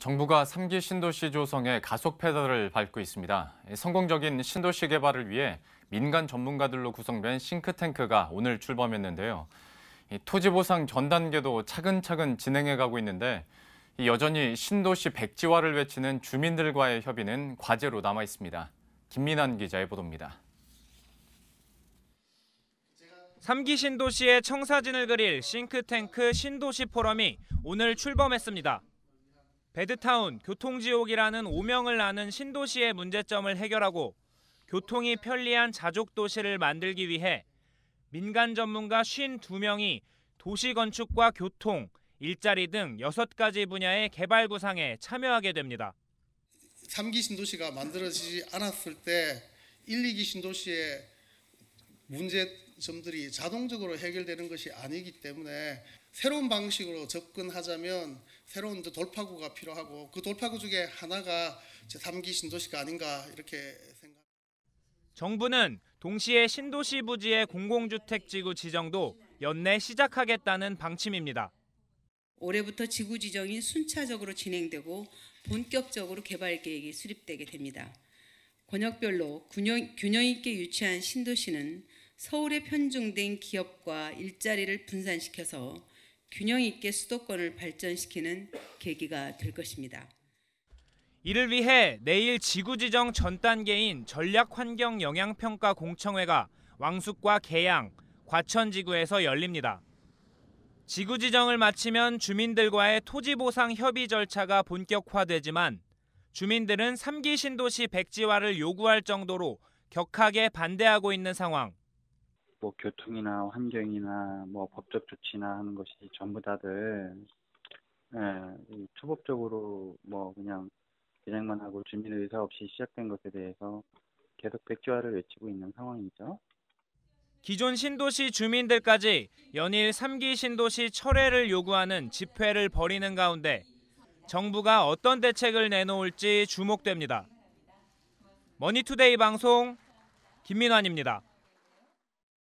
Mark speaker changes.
Speaker 1: 정부가 3기 신도시 조성에 가속 페달을 밟고 있습니다. 성공적인 신도시 개발을 위해 민간 전문가들로 구성된 싱크탱크가 오늘 출범했는데요. 토지 보상 전 단계도 차근차근 진행해 가고 있는데 여전히 신도시 백지화를 외치는 주민들과의 협의는 과제로 남아 있습니다.
Speaker 2: 김민환 기자의 보도입니다. 3기 신도시의 청사진을 그릴 싱크탱크 신도시 포럼이 오늘 출범했습니다. 배드타운, 교통지옥이라는 오명을 나는 신도시의 문제점을 해결하고 교통이 편리한 자족도시를 만들기 위해 민간 전문가 52명이 도시 건축과 교통, 일자리 등 6가지 분야의 개발 구상에 참여하게 됩니다.
Speaker 3: 3기 신도시가 만들어지지 않았을 때 1, 2기 신도시의 문제점들이 자동적으로 해결되는 것이 아니기 때문에 새로운 방식으로 접근하자면 새로운 돌파구가 필요하고 그 돌파구 중에 하나가 제3기 신도시가 아닌가 이렇게 생각합니다.
Speaker 2: 정부는 동시에 신도시 부지의 공공주택 지구 지정도 연내 시작하겠다는 방침입니다. 올해부터 지구 지정이 순차적으로
Speaker 3: 진행되고 본격적으로 개발 계획이 수립되게 됩니다. 권역별로 균형, 균형 있게 유치한 신도시는 서울에 편중된 기업과 일자리를 분산시켜서 균형 있게 수도권을 발전시키는 계기가 될 것입니다.
Speaker 2: 이를 위해 내일 지구지정 전 단계인 전략환경영향평가 공청회가 왕숙과 계양, 과천지구에서 열립니다. 지구지정을 마치면 주민들과의 토지보상 협의 절차가 본격화되지만 주민들은 3기 신도시 백지화를 요구할 정도로 격하게 반대하고 있는 상황. 뭐 교통이나 환경이나 뭐 법적 조치나 하는 것이 전부 다들 예, 초법적으로 뭐 그냥 진행만 하고 주민의 의사 없이 시작된 것에 대해서 계속 백지화를 외치고 있는 상황이죠. 기존 신도시 주민들까지 연일 3기 신도시 철회를 요구하는 집회를 벌이는 가운데 정부가 어떤 대책을 내놓을지 주목됩니다. 머니투데이 방송 김민환입니다.